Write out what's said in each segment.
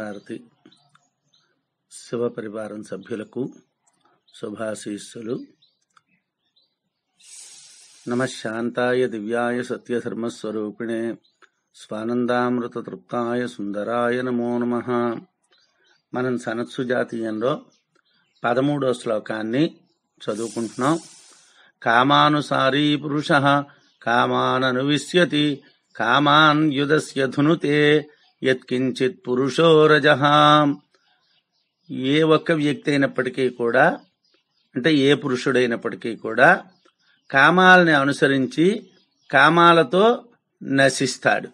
భారతి శివ పరివారం సభ్యులకు శుభాశీస్సులు నమశాంతాయ దివ్యాయ సత్యధర్మస్వరూపిణే స్వానందామృత తృప్తాయ సుందరాయ నమో నమ మనం సనత్సు జాతీయంలో పదమూడో శ్లోకాన్ని చదువుకుంటున్నాం కామానుసారీ పురుష కామాననువిశ్యతి కామాన్ యత్కించిత్ పురుషో ఏ ఒక్క వ్యక్తి అయినప్పటికీ కూడా అంటే ఏ పురుషుడైనప్పటికీ కూడా కామాలని అనుసరించి కామాలతో నశిస్తాడు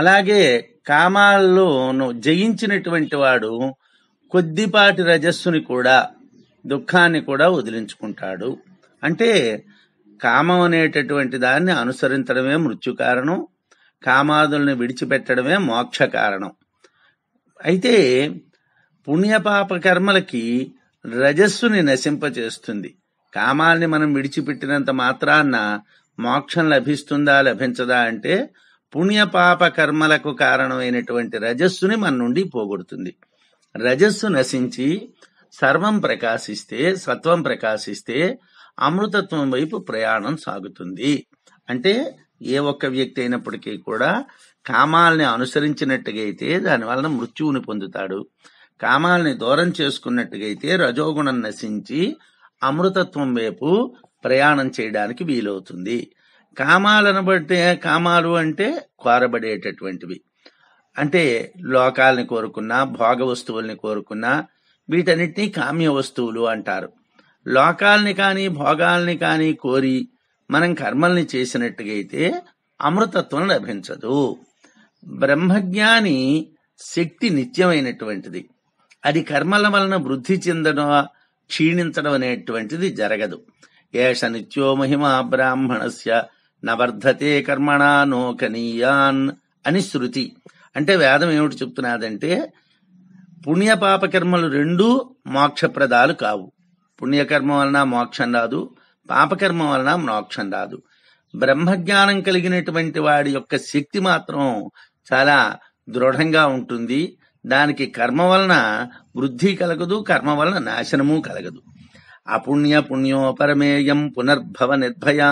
అలాగే కామాలను జయించినటువంటి వాడు కొద్దిపాటి రజస్సుని కూడా దుఃఖాన్ని కూడా వదిలించుకుంటాడు అంటే కామం అనేటటువంటి దాన్ని అనుసరించడమే మృత్యు కారణం కామాదుల్ని విడిచిపెట్టడమే మోక్ష కారణం అయితే పుణ్యపాప కర్మలకి రజస్సుని నశింపచేస్తుంది కామాల్ని మనం విడిచిపెట్టినంత మాత్రాన్న మోక్షం లభిస్తుందా లభించదా అంటే పుణ్యపాప కర్మలకు కారణమైనటువంటి రజస్సుని మన నుండి పోగొడుతుంది రజస్సు నశించి సర్వం ప్రకాశిస్తే సత్వం ప్రకాశిస్తే అమృతత్వం వైపు ప్రయాణం సాగుతుంది అంటే ఏ ఒక్క వ్యక్తి అయినప్పటికీ కూడా కామాలని అనుసరించినట్టుగైతే వలన మృత్యువుని పొందుతాడు కామాలని దూరం చేసుకున్నట్టుగైతే రజోగుణం నశించి అమృతత్వం వైపు ప్రయాణం చేయడానికి వీలవుతుంది కామాలను బట్టే కామాలు అంటే కోరబడేటటువంటివి అంటే లోకాలని కోరుకున్నా భోగ వస్తువుల్ని కోరుకున్నా వీటన్నిటినీ కామ్య వస్తువులు అంటారు లోకాల్ని కానీ భోగాల్ని కానీ కోరి మనం కర్మల్ని చేసినట్టుగైతే అమృతత్వం లభించదు బ్రహ్మజ్ఞాని శక్తి నిత్యమైనటువంటిది అది కర్మల వలన వృద్ధి చెందడం క్షీణించడం అనేటువంటిది జరగదు ఏష నిత్యో మహిమ బ్రాహ్మణస్య నవర్ధతే కర్మణా నోకనీయాన్ అని శృతి అంటే వేదం ఏమిటి చెప్తున్నాదంటే పుణ్యపాపకర్మలు కర్మలు రెండూ మోక్షప్రదాలు కావు పుణ్యకర్మ వలన మోక్షం రాదు పాపకర్మ వలన మోక్షం రాదు బ్రహ్మజ్ఞానం కలిగినటువంటి వాడి యొక్క శక్తి మాత్రం చాలా దృఢంగా ఉంటుంది దానికి కర్మ వలన వృద్ధి కలగదు కర్మ వలన నాశనము కలగదు అపుణ్య పుణ్యోపరమేయం పునర్భవ నిర్భయా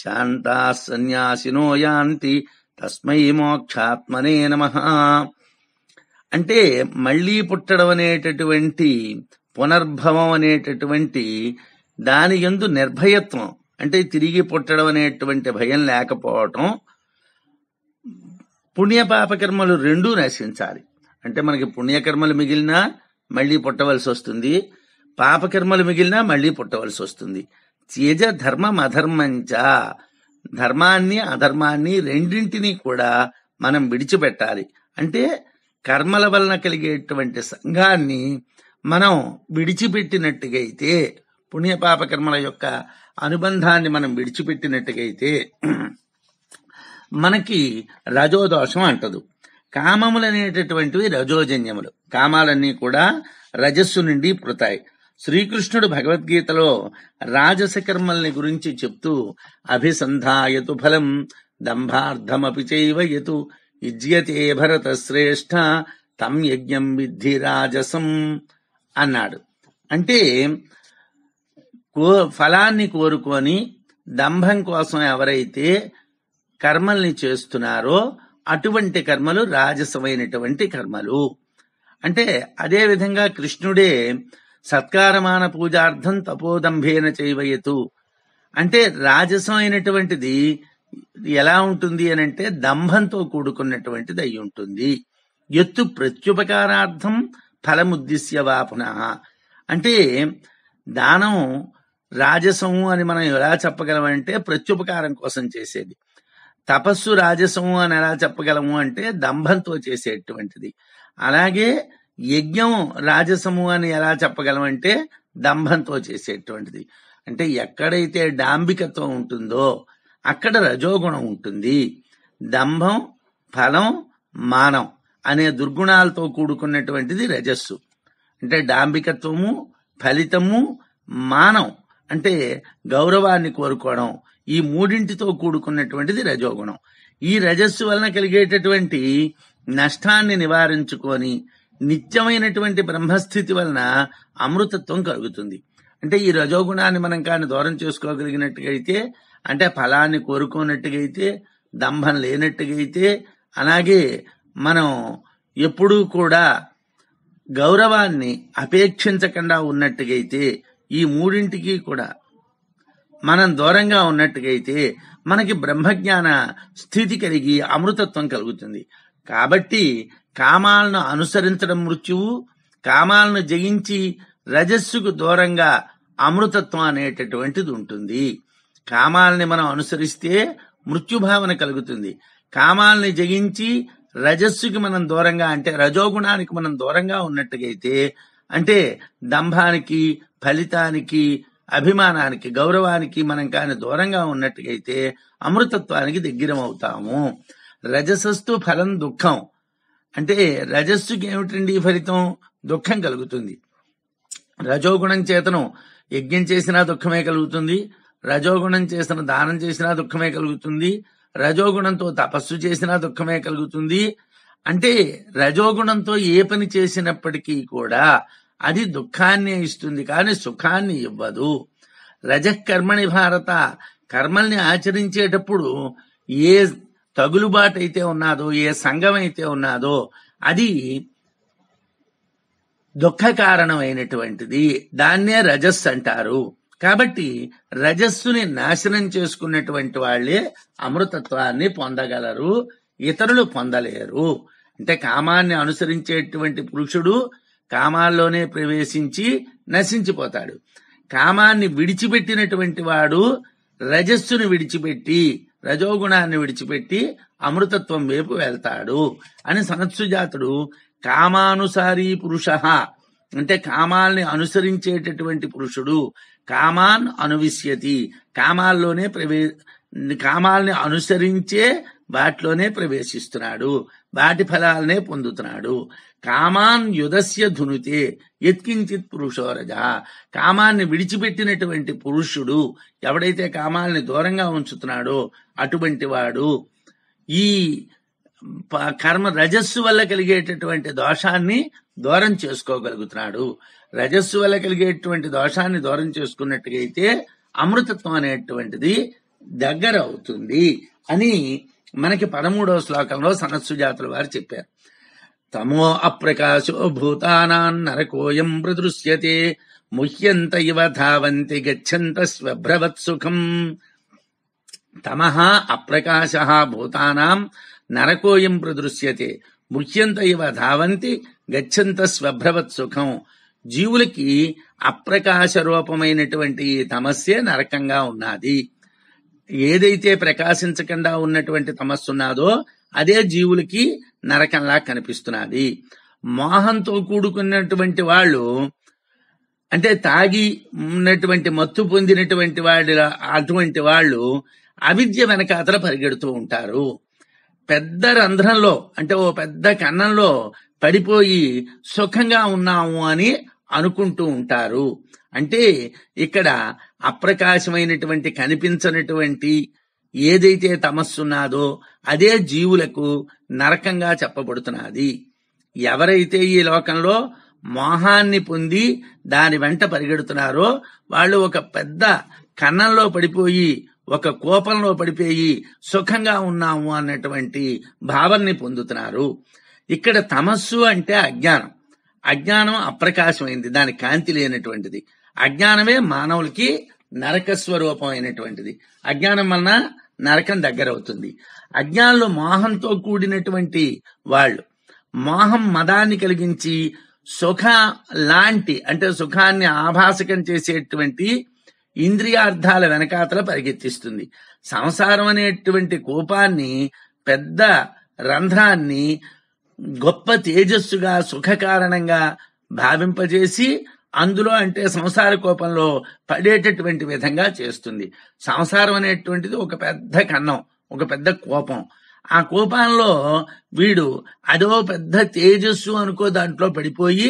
శాంతా సన్యాసినో యాంతి తస్మై మోక్షాత్మనే నమ అంటే మళ్లీ పుట్టడం అనేటటువంటి పునర్భవం అనేటటువంటి దాని ఎందు నిర్భయత్వం అంటే తిరిగి పుట్టడం అనేటువంటి భయం లేకపోవటం పుణ్యపాపకర్మలు రెండూ నశించాలి అంటే మనకి పుణ్యకర్మలు మిగిలినా మళ్లీ పుట్టవలసి వస్తుంది పాపకర్మలు మిగిలినా మళ్లీ పుట్టవలసి వస్తుంది త్యజ ధర్మం అధర్మంచ ధర్మాన్ని అధర్మాన్ని రెండింటినీ కూడా మనం విడిచిపెట్టాలి అంటే కర్మల వలన కలిగేటువంటి సంఘాన్ని మనం విడిచిపెట్టినట్టుగా అయితే పుణ్యపాప కర్మల యొక్క అనుబంధాన్ని మనం విడిచిపెట్టినట్టుగైతే మనకి రజోదోషం అంటదు కామములనేటటువంటివి రజోజన్యములు కామాలన్నీ కూడా రజస్సు నుండి పుడతాయి శ్రీకృష్ణుడు భగవద్గీతలో రాజస కర్మల్ని గురించి చెప్తూ అభిసంధాయతు ఫలం దంభార్థమపి చైవయతు ఇజ్యతే భరత శ్రేష్ఠ తం యజ్ఞం విద్ధి రాజసం అన్నాడు అంటే కో ఫలాన్ని కోరుకొని దంభం కోసం ఎవరైతే కర్మల్ని చేస్తున్నారో అటువంటి కర్మలు రాజసమైనటువంటి కర్మలు అంటే అదే విధంగా కృష్ణుడే సత్కారమాన పూజార్థం తపోదంభేన చేయవయ్యతు అంటే రాజసమైనటువంటిది ఎలా ఉంటుంది అని అంటే దంభంతో కూడుకున్నటువంటిది అయి ఉంటుంది ఎత్తు ప్రత్యుపకారార్థం ఫలముద్దిశ్య వాపున అంటే దానం రాజసము అని మనం ఎలా చెప్పగలమంటే ప్రత్యుపకారం కోసం చేసేది తపస్సు రాజసము అని ఎలా చెప్పగలము అంటే దంభంతో చేసేటువంటిది అలాగే యజ్ఞం రాజసము అని ఎలా చెప్పగలమంటే దంభంతో చేసేటువంటిది అంటే ఎక్కడైతే డాంబికత్వం ఉంటుందో అక్కడ రజోగుణం ఉంటుంది దంభం ఫలం మానం అనే దుర్గుణాలతో కూడుకున్నటువంటిది రజస్సు అంటే డాంబికత్వము ఫలితము మానం అంటే గౌరవాన్ని కోరుకోవడం ఈ మూడింటితో కూడుకున్నటువంటిది రజోగుణం ఈ రజస్సు వలన కలిగేటటువంటి నష్టాన్ని నివారించుకొని నిత్యమైనటువంటి బ్రహ్మస్థితి వలన అమృతత్వం కలుగుతుంది అంటే ఈ రజోగుణాన్ని మనం కానీ దూరం చేసుకోగలిగినట్టుగైతే అంటే ఫలాన్ని అయితే దంభం లేనట్టుగైతే అలాగే మనం ఎప్పుడూ కూడా గౌరవాన్ని అపేక్షించకుండా ఉన్నట్టుగైతే ఈ మూడింటికి కూడా మనం దూరంగా ఉన్నట్టుగైతే మనకి బ్రహ్మజ్ఞాన స్థితి కలిగి అమృతత్వం కలుగుతుంది కాబట్టి కామాలను అనుసరించడం మృత్యువు కామాలను జయించి రజస్సుకు దూరంగా అమృతత్వం అనేటటువంటిది ఉంటుంది కామాలని మనం అనుసరిస్తే మృత్యుభావన కలుగుతుంది కామాలని జయించి రజస్సుకి మనం దూరంగా అంటే రజోగుణానికి మనం దూరంగా ఉన్నట్టుగైతే అంటే దంభానికి ఫలితానికి అభిమానానికి గౌరవానికి మనం కాని దూరంగా ఉన్నట్టుగైతే అమృతత్వానికి దగ్గరమవుతాము రజసస్తు ఫలం దుఃఖం అంటే రజస్సుకి ఏమిటండి ఫలితం దుఃఖం కలుగుతుంది రజోగుణం చేతనం యజ్ఞం చేసినా దుఃఖమే కలుగుతుంది రజోగుణం చేసిన దానం చేసినా దుఃఖమే కలుగుతుంది రజోగుణంతో తపస్సు చేసినా దుఃఖమే కలుగుతుంది అంటే రజోగుణంతో ఏ పని చేసినప్పటికీ కూడా అది దుఃఖాన్ని ఇస్తుంది కానీ సుఖాన్ని ఇవ్వదు రజకర్మణి భారత కర్మల్ని ఆచరించేటప్పుడు ఏ తగులుబాటు అయితే ఉన్నాదో ఏ సంఘం అయితే ఉన్నాదో అది దుఃఖ కారణమైనటువంటిది దాన్నే రజస్ అంటారు కాబట్టి రజస్సుని నాశనం చేసుకున్నటువంటి వాళ్లే అమృతత్వాన్ని పొందగలరు ఇతరులు పొందలేరు అంటే కామాన్ని అనుసరించేటువంటి పురుషుడు కామాల్లోనే ప్రవేశించి నశించిపోతాడు కామాన్ని విడిచిపెట్టినటువంటి వాడు రజస్సును విడిచిపెట్టి రజోగుణాన్ని విడిచిపెట్టి అమృతత్వం వైపు వెళ్తాడు అని సనత్సుజాతుడు కామానుసారీ పురుష అంటే కామాల్ని అనుసరించేటటువంటి పురుషుడు కామాన్ అనువిశ్యతి కామాల్లోనే ప్రవే కామాల్ని అనుసరించే వాటిలోనే ప్రవేశిస్తున్నాడు వాటి ఫలాలనే పొందుతున్నాడు కామాన్ యుధస్య ధునుతే ఎత్కించిత్ పురుషోరజ కామాన్ని విడిచిపెట్టినటువంటి పురుషుడు ఎవడైతే కామాల్ని దూరంగా ఉంచుతున్నాడో అటువంటి వాడు ఈ కర్మ రజస్సు వల్ల కలిగేటటువంటి దోషాన్ని దూరం చేసుకోగలుగుతున్నాడు రజస్సు వల్ల కలిగేటువంటి దోషాన్ని దూరం అయితే అమృతత్వం అనేటువంటిది దగ్గర అవుతుంది అని మనకి పదమూడవ శ్లోకంలో జాతుల వారు చెప్పారు తమో అప్రకాశో భూతానాన్ నరకోయం ప్రదృశ్యతే ముహ్యంత ఇవ ధావంతి గచ్చంత స్వభ్రవత్ సుఖం తమ అప్రకాశ భూతానాం నరకోయం ప్రదృశ్యతే ముహ్యంత ఇవ ధావంతి గచ్చంత స్వభ్రవత్సుఖం జీవులకి అప్రకాశ రూపమైనటువంటి తమస్సే నరకంగా ఉన్నది ఏదైతే ప్రకాశించకుండా ఉన్నటువంటి ఉన్నాదో అదే జీవులకి నరకంలా కనిపిస్తున్నది మోహంతో కూడుకున్నటువంటి వాళ్ళు అంటే తాగి ఉన్నటువంటి మత్తు పొందినటువంటి వాళ్ళు అటువంటి వాళ్ళు అవిద్య వెనకాతల పరిగెడుతూ ఉంటారు పెద్ద రంధ్రంలో అంటే ఓ పెద్ద కన్నంలో పడిపోయి సుఖంగా ఉన్నాము అని అనుకుంటూ ఉంటారు అంటే ఇక్కడ అప్రకాశమైనటువంటి కనిపించనటువంటి ఏదైతే తమస్సున్నాదో అదే జీవులకు నరకంగా చెప్పబడుతున్నది ఎవరైతే ఈ లోకంలో మోహాన్ని పొంది దాని వెంట పరిగెడుతున్నారో వాళ్ళు ఒక పెద్ద కన్నంలో పడిపోయి ఒక కోపంలో పడిపోయి సుఖంగా ఉన్నాము అన్నటువంటి భావాన్ని పొందుతున్నారు ఇక్కడ తమస్సు అంటే అజ్ఞానం అజ్ఞానం అప్రకాశమైంది దాని కాంతి లేనటువంటిది అజ్ఞానమే మానవులకి నరక స్వరూపం అయినటువంటిది అజ్ఞానం వలన నరకం దగ్గర అవుతుంది అజ్ఞానంలో మోహంతో కూడినటువంటి వాళ్ళు మోహం మదాన్ని కలిగించి సుఖ లాంటి అంటే సుఖాన్ని ఆభాసకం చేసేటువంటి ఇంద్రియార్థాల వెనకాతల పరిగెత్తిస్తుంది సంసారం అనేటువంటి కోపాన్ని పెద్ద రంధ్రాన్ని గొప్ప తేజస్సుగా సుఖకారణంగా భావింపజేసి అందులో అంటే సంసార కోపంలో పడేటటువంటి విధంగా చేస్తుంది సంసారం అనేటువంటిది ఒక పెద్ద కన్నం ఒక పెద్ద కోపం ఆ కోపంలో వీడు అదో పెద్ద తేజస్సు అనుకో దాంట్లో పడిపోయి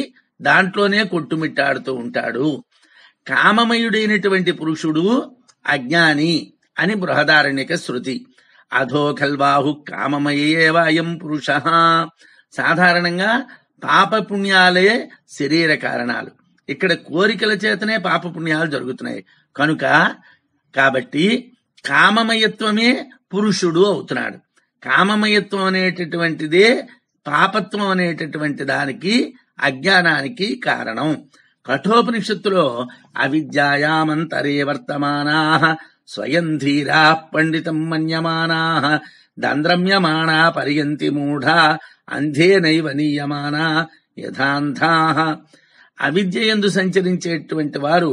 దాంట్లోనే కొట్టుమిట్టాడుతూ ఉంటాడు కామమయుడైనటువంటి పురుషుడు అజ్ఞాని అని బృహదారణిక శృతి అధో ఖల్వాహు కామమయేవాయం పురుష సాధారణంగా పాపపుణ్యాలే శరీర కారణాలు ఇక్కడ కోరికల చేతనే పాప పుణ్యాలు జరుగుతున్నాయి కనుక కాబట్టి కామమయత్వమే పురుషుడు అవుతున్నాడు కామమయత్వం అనేటటువంటిదే పాపత్వం అనేటటువంటి దానికి అజ్ఞానానికి కారణం కఠోపనిషత్తులో అవిద్యాయామంతరే వర్తమానా స్వయం ధీరా పండితం మన్యమానా దంద్రమ్యమానా పర్యంతి మూఢ అంధే నైవ నీయమానా యథాంధా అవిద్యయందు సంచరించేటువంటి వారు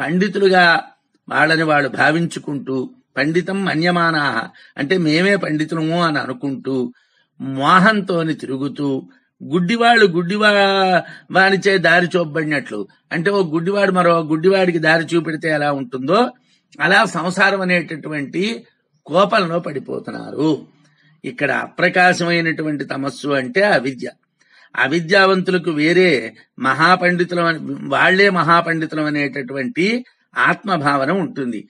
పండితులుగా వాళ్ళని వాళ్ళు భావించుకుంటూ పండితం మన్యమానాహ అంటే మేమే పండితులము అని అనుకుంటూ మోహంతోని తిరుగుతూ గుడ్డివాళ్ళు గుడ్డివా వానిచే దారి చూపబడినట్లు అంటే ఓ గుడ్డివాడు మరో గుడ్డివాడికి దారి చూపెడితే ఎలా ఉంటుందో అలా సంసారం అనేటటువంటి కోపంలో పడిపోతున్నారు ఇక్కడ అప్రకాశమైనటువంటి తమస్సు అంటే అవిద్య అవిద్యావంతులకు వేరే మహాపండితులం వాళ్లే మహాపండితులం అనేటటువంటి ఆత్మభావన ఉంటుంది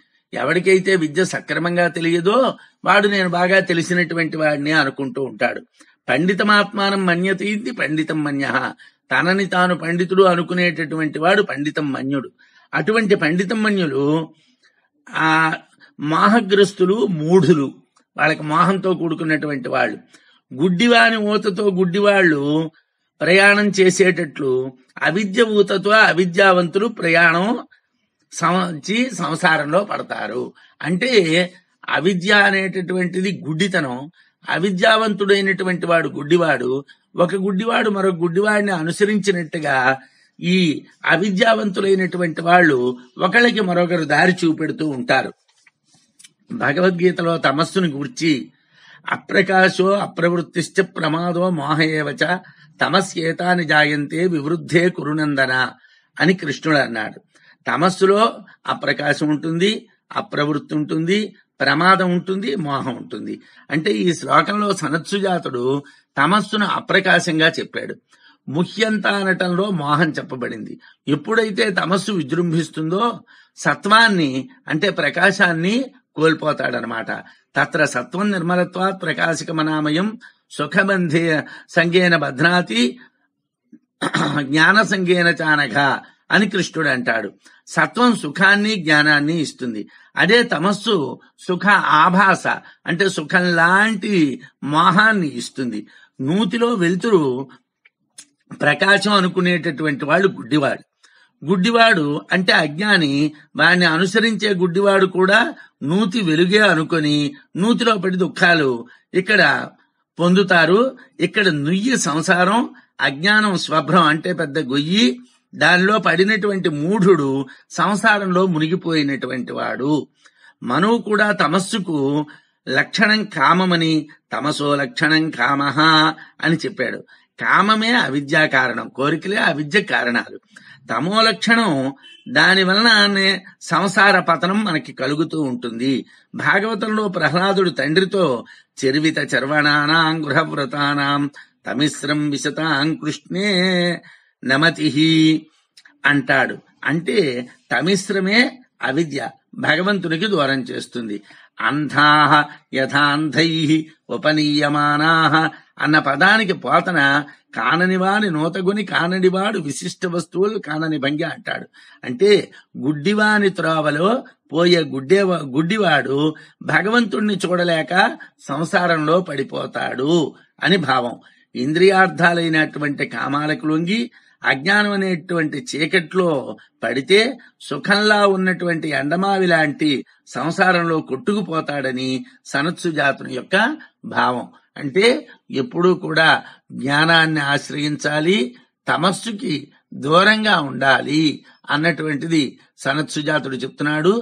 ఎవరికైతే విద్య సక్రమంగా తెలియదో వాడు నేను బాగా తెలిసినటువంటి వాడిని అనుకుంటూ ఉంటాడు పండితమాత్మానం మన్యత ఇది పండితం మన్య తనని తాను పండితుడు అనుకునేటటువంటి వాడు పండితం మన్యుడు అటువంటి పండితం మన్యులు ఆ మోహగ్రస్తులు మూఢులు వాళ్ళకి మోహంతో కూడుకున్నటువంటి వాళ్ళు గుడ్డివాని ఊతతో గుడ్డివాళ్ళు ప్రయాణం చేసేటట్లు అవిద్యభూతతో అవిద్యావంతులు ప్రయాణం సంచి సంసారంలో పడతారు అంటే అవిద్య అనేటటువంటిది గుడ్డితనం అవిద్యావంతుడైనటువంటి వాడు గుడ్డివాడు ఒక గుడ్డివాడు మరొక గుడ్డివాడిని అనుసరించినట్టుగా ఈ అవిద్యావంతులైనటువంటి వాళ్ళు ఒకళ్ళకి మరొకరు దారి చూపెడుతూ ఉంటారు భగవద్గీతలో తమస్సును గూర్చి అప్రకాశో అప్రవృత్తిశ్చ ప్రమాదో మోహయేవచ తమస్యేతాని జాయంతే వివృద్ధే కురునందన అని కృష్ణుడు అన్నాడు తమస్సులో అప్రకాశం ఉంటుంది అప్రవృత్తి ఉంటుంది ప్రమాదం ఉంటుంది మోహం ఉంటుంది అంటే ఈ శ్లోకంలో సనత్సుజాతుడు తమస్సును అప్రకాశంగా చెప్పాడు ముఖ్యంత అనటంలో మోహం చెప్పబడింది ఎప్పుడైతే తమస్సు విజృంభిస్తుందో సత్వాన్ని అంటే ప్రకాశాన్ని కోల్పోతాడనమాట తత్ర సత్వం నిర్మలత్వా ప్రకాశికమనామయం సుఖబంధే సంగేన భద్రాతి జ్ఞాన సంగేన చానక అని కృష్ణుడు అంటాడు సత్వం సుఖాన్ని జ్ఞానాన్ని ఇస్తుంది అదే తమస్సు సుఖ ఆభాస అంటే సుఖం లాంటి మోహాన్ని ఇస్తుంది నూతిలో వెలుతురు ప్రకాశం అనుకునేటటువంటి వాళ్ళు గుడ్డివాడు గుడ్డివాడు అంటే అజ్ఞాని వాడిని అనుసరించే గుడ్డివాడు కూడా నూతి వెలుగే అనుకొని నూతిలో పడి దుఃఖాలు ఇక్కడ పొందుతారు ఇక్కడ నుయ్యి సంసారం అజ్ఞానం స్వభ్రం అంటే పెద్ద గొయ్యి దానిలో పడినటువంటి మూఢుడు సంసారంలో మునిగిపోయినటువంటి వాడు మనువు కూడా తమస్సుకు లక్షణం కామమని తమసో లక్షణం కామ అని చెప్పాడు కామమే అవిద్యా కారణం కోరికలే అవిద్య కారణాలు తమో లక్షణం దాని వలన సంసార పతనం మనకి కలుగుతూ ఉంటుంది భాగవతంలో ప్రహ్లాదుడు తండ్రితో చెరువిత చర్వణానాం గృహవ్రతానాం తమిశ్రం విశతాం కృష్ణే నమతి అంటాడు అంటే తమిశ్రమే అవిద్య భగవంతునికి దూరం చేస్తుంది అంధాహ యథాంధై ఉపనీయమానాహ అన్న పదానికి పోతన కాననివాని నూతగుని కాననివాడు విశిష్ట వస్తువులు కానని భంగి అంటాడు అంటే గుడ్డివాని త్రోవలో పోయే గుడ్డే గుడ్డివాడు భగవంతుణ్ణి చూడలేక సంసారంలో పడిపోతాడు అని భావం ఇంద్రియార్థాలైనటువంటి కామాలకు లొంగి అజ్ఞానం అనేటువంటి చీకట్లో పడితే సుఖంలా ఉన్నటువంటి అండమావి లాంటి సంసారంలో కొట్టుకుపోతాడని సనత్సు జాతుని యొక్క భావం అంటే ఎప్పుడూ కూడా జ్ఞానాన్ని ఆశ్రయించాలి తమస్సుకి దూరంగా ఉండాలి అన్నటువంటిది సనత్ సుజాతుడు చెప్తున్నాడు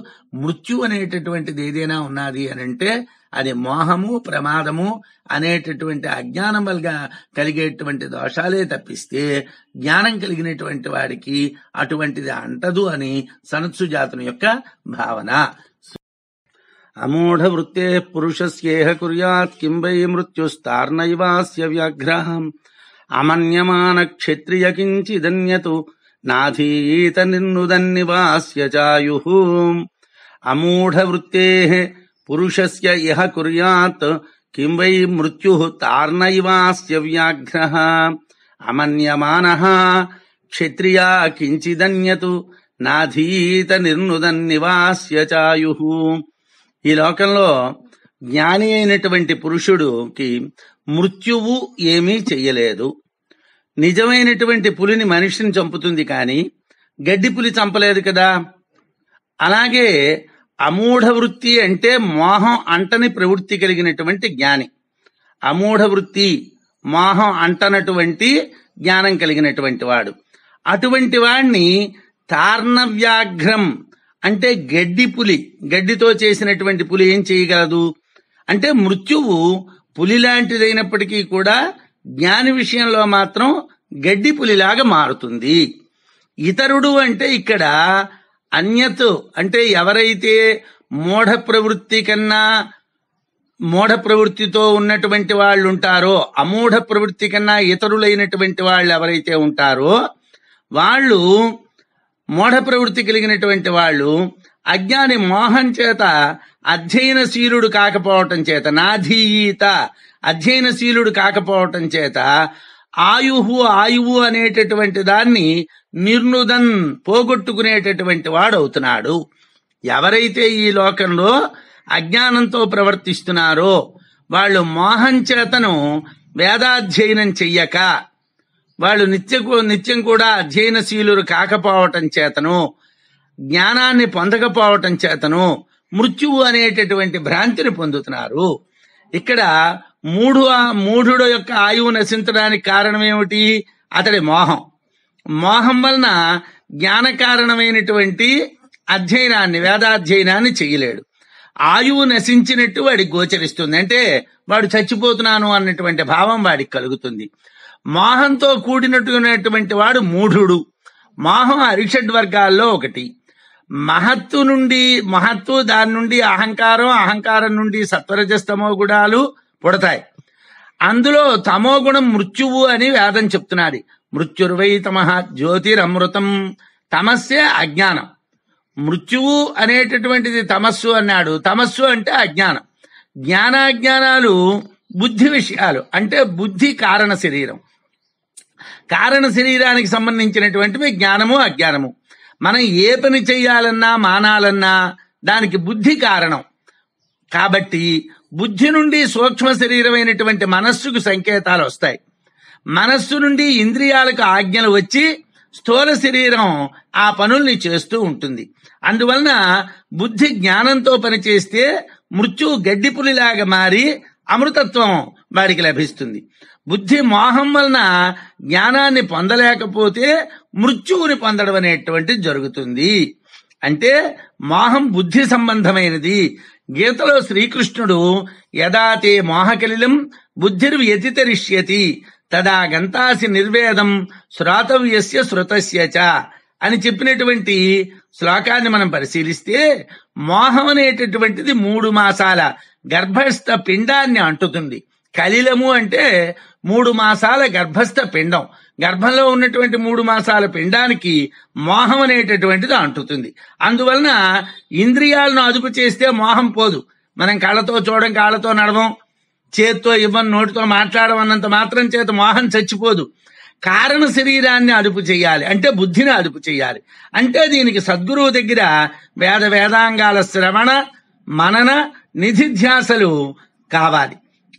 మృత్యు అనేటటువంటిది ఏదైనా ఉన్నది అని అంటే అది మోహము ప్రమాదము అనేటటువంటి అజ్ఞానం వల్ల కలిగేటువంటి దోషాలే తప్పిస్తే జ్ఞానం కలిగినటువంటి వాడికి అటువంటిది అంటదు అని సనత్సుజాతుని యొక్క భావన అమూఢ వృత్తే ఏహ కుర్యాత్ కింబై మృత్యు మృత్యుస్తార్నైవాస్య వ్యాఘ్రాహం అమన్యమాన క్షత్రియ కించిదన్యతు నాధీత నిర్నుదన్నివాస్య చాయు వృత్తే పురుషస్ ఇహ కుర్యాత్ కిం వై మృత్యు తార్నైవాస్య వ్యాఘ్ర అమన్యమాన క్షత్రియా కించిదన్యతు నాధీత నిర్నుదన్నివాస్య చాయు ఈ లోకంలో జ్ఞాని అయినటువంటి పురుషుడుకి మృత్యువు ఏమీ చెయ్యలేదు నిజమైనటువంటి పులిని మనిషిని చంపుతుంది కానీ గడ్డి పులి చంపలేదు కదా అలాగే అమూఢ వృత్తి అంటే మోహం అంటని ప్రవృత్తి కలిగినటువంటి జ్ఞాని అమూఢ వృత్తి మోహం అంటనటువంటి జ్ఞానం కలిగినటువంటి వాడు అటువంటి వాడిని తార్ణవ్యాఘ్రం అంటే గడ్డి పులి గడ్డితో చేసినటువంటి పులి ఏం చేయగలదు అంటే మృత్యువు పులి లాంటిదైనప్పటికీ కూడా జ్ఞాని విషయంలో మాత్రం గడ్డి పులిలాగా మారుతుంది ఇతరుడు అంటే ఇక్కడ అన్యత్ అంటే ఎవరైతే మూఢ ప్రవృత్తి కన్నా మూఢ ప్రవృత్తితో ఉన్నటువంటి వాళ్ళు ఉంటారో అమూఢ ప్రవృత్తి కన్నా ఇతరులైనటువంటి వాళ్ళు ఎవరైతే ఉంటారో వాళ్ళు మూఢ ప్రవృత్తి కలిగినటువంటి వాళ్ళు అజ్ఞాని మోహం చేత అధ్యయనశీలుడు కాకపోవటం చేత నాధీయీత అధ్యయనశీలుడు కాకపోవటం చేత ఆయుహు ఆయువు అనేటటువంటి దాన్ని నిర్ణుదన్ పోగొట్టుకునేటటువంటి వాడవుతున్నాడు ఎవరైతే ఈ లోకంలో అజ్ఞానంతో ప్రవర్తిస్తున్నారో వాళ్ళు మోహం చేతను వేదాధ్యయనం చెయ్యక వాళ్ళు నిత్య నిత్యం కూడా అధ్యయనశీలు కాకపోవటం చేతను జ్ఞానాన్ని పొందకపోవటం చేతను మృత్యువు అనేటటువంటి భ్రాంతిని పొందుతున్నారు ఇక్కడ మూడు మూఢుడు యొక్క ఆయువు నశించడానికి కారణం ఏమిటి అతడి మోహం మోహం వలన జ్ఞాన కారణమైనటువంటి అధ్యయనాన్ని వేదాధ్యయనాన్ని చేయలేడు ఆయువు నశించినట్టు వాడికి గోచరిస్తుంది అంటే వాడు చచ్చిపోతున్నాను అన్నటువంటి భావం వాడికి కలుగుతుంది మోహంతో కూడినటువంటి వాడు మూఢుడు మోహం అరిషడ్ వర్గాల్లో ఒకటి మహత్తు నుండి మహత్తు దాని నుండి అహంకారం అహంకారం నుండి సత్వరజస్తమో గుణాలు పుడతాయి అందులో తమో గుణం మృత్యువు అని వేదం చెప్తున్నాడు మృత్యుర్వై తమ జ్యోతిరమృతం తమస్సే అజ్ఞానం మృత్యువు అనేటటువంటిది తమస్సు అన్నాడు తమస్సు అంటే అజ్ఞానం జ్ఞానాజ్ఞానాలు బుద్ధి విషయాలు అంటే బుద్ధి కారణ శరీరం కారణ శరీరానికి సంబంధించినటువంటివి జ్ఞానము అజ్ఞానము మనం ఏ పని చేయాలన్నా మానాలన్నా దానికి బుద్ధి కారణం కాబట్టి బుద్ధి నుండి సూక్ష్మ శరీరమైనటువంటి మనస్సుకు సంకేతాలు వస్తాయి మనస్సు నుండి ఇంద్రియాలకు ఆజ్ఞలు వచ్చి స్థూల శరీరం ఆ పనుల్ని చేస్తూ ఉంటుంది అందువలన బుద్ధి జ్ఞానంతో పనిచేస్తే మృత్యు గడ్డిపులిలాగా మారి అమృతత్వం వారికి లభిస్తుంది బుద్ధి మోహం వలన జ్ఞానాన్ని పొందలేకపోతే మృత్యువుని పొందడం అనేటువంటిది జరుగుతుంది అంటే మోహం బుద్ధి సంబంధమైనది గీతలో శ్రీకృష్ణుడు యదాతే మోహకలిలం బుద్ధిర్ వ్యతితరిష్యతి తదా గంతాసి నిర్వేదం శ్రోతవ్యస్య శృతస్యచ అని చెప్పినటువంటి శ్లోకాన్ని మనం పరిశీలిస్తే మోహం అనేటటువంటిది మూడు మాసాల గర్భస్థ పిండాన్ని అంటుతుంది కలిలము అంటే మూడు మాసాల గర్భస్థ పిండం గర్భంలో ఉన్నటువంటి మూడు మాసాల పిండానికి మోహం అనేటటువంటిది అంటుతుంది అందువలన ఇంద్రియాలను అదుపు చేస్తే మోహం పోదు మనం కళ్ళతో చూడడం కాళ్ళతో నడవం చేత్తో ఇవ్వం నోటితో మాట్లాడమన్నంత మాత్రం చేత మోహం చచ్చిపోదు కారణ శరీరాన్ని అదుపు చేయాలి అంటే బుద్ధిని అదుపు చేయాలి అంటే దీనికి సద్గురువు దగ్గర వేద వేదాంగాల శ్రవణ మనన నిధిధ్యాసలు కావాలి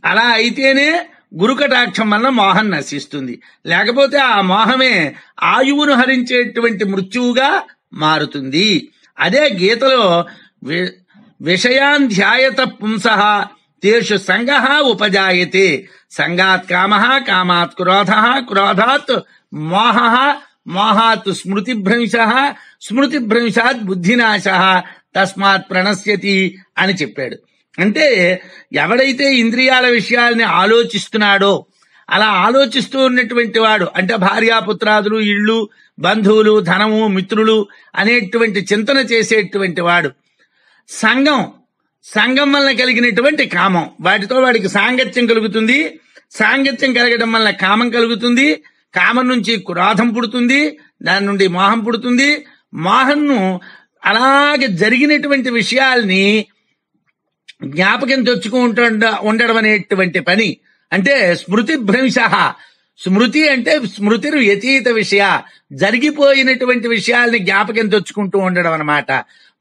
అలా అయితేనే గురు కటాక్షం వల్ల మోహం నశిస్తుంది లేకపోతే ఆ మోహమే ఆయువును హరించేటువంటి మృత్యువుగా మారుతుంది అదే గీతలో విషయాధ్యాయత పుంస తేషు సంగ ఉపజాయతే సంగాత్ కామ కామాత్ క్రోధ క్రోధాత్ మోహ మోహాత్ స్మృతిభ్రంశ స్మృతిభ్రంశాత్ బుద్ధినాశ తస్మాత్ ప్రణశ్యతి అని చెప్పాడు అంటే ఎవడైతే ఇంద్రియాల విషయాల్ని ఆలోచిస్తున్నాడో అలా ఆలోచిస్తూ ఉన్నటువంటి వాడు అంటే భార్యాపుత్రాదులు ఇళ్ళు బంధువులు ధనము మిత్రులు అనేటువంటి చింతన చేసేటువంటి వాడు సంఘం సంఘం వల్ల కలిగినటువంటి కామం వాటితో వాడికి సాంగత్యం కలుగుతుంది సాంగత్యం కలగడం వల్ల కామం కలుగుతుంది కామం నుంచి క్రోధం పుడుతుంది దాని నుండి మోహం పుడుతుంది మోహన్ను అలాగే జరిగినటువంటి విషయాల్ని జ్ఞాపకం తెచ్చుకుంటు ఉండడం అనేటువంటి పని అంటే స్మృతి భ్రంశ స్మృతి అంటే స్మృతి వ్యతీత విషయ జరిగిపోయినటువంటి విషయాల్ని జ్ఞాపకం తెచ్చుకుంటూ ఉండడం అనమాట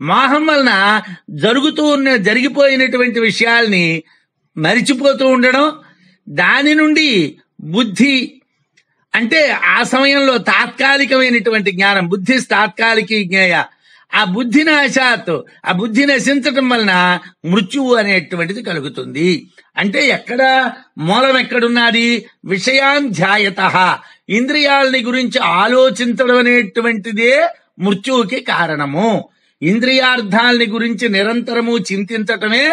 మోహం వలన జరుగుతూ ఉన్న జరిగిపోయినటువంటి విషయాల్ని మరిచిపోతూ ఉండడం దాని నుండి బుద్ధి అంటే ఆ సమయంలో తాత్కాలికమైనటువంటి జ్ఞానం బుద్ధి తాత్కాలిక జ్ఞేయ ఆ బుద్ధి నాశాత్ ఆ బుద్ధి నశించటం వలన మృత్యువు అనేటువంటిది కలుగుతుంది అంటే ఎక్కడ మూలం ఎక్కడున్నది విషయాన్ ధ్యాయత ఇంద్రియాలని గురించి ఆలోచించడం అనేటువంటిదే మృత్యువుకి కారణము ఇంద్రియార్థాలని గురించి నిరంతరము చింతించటమే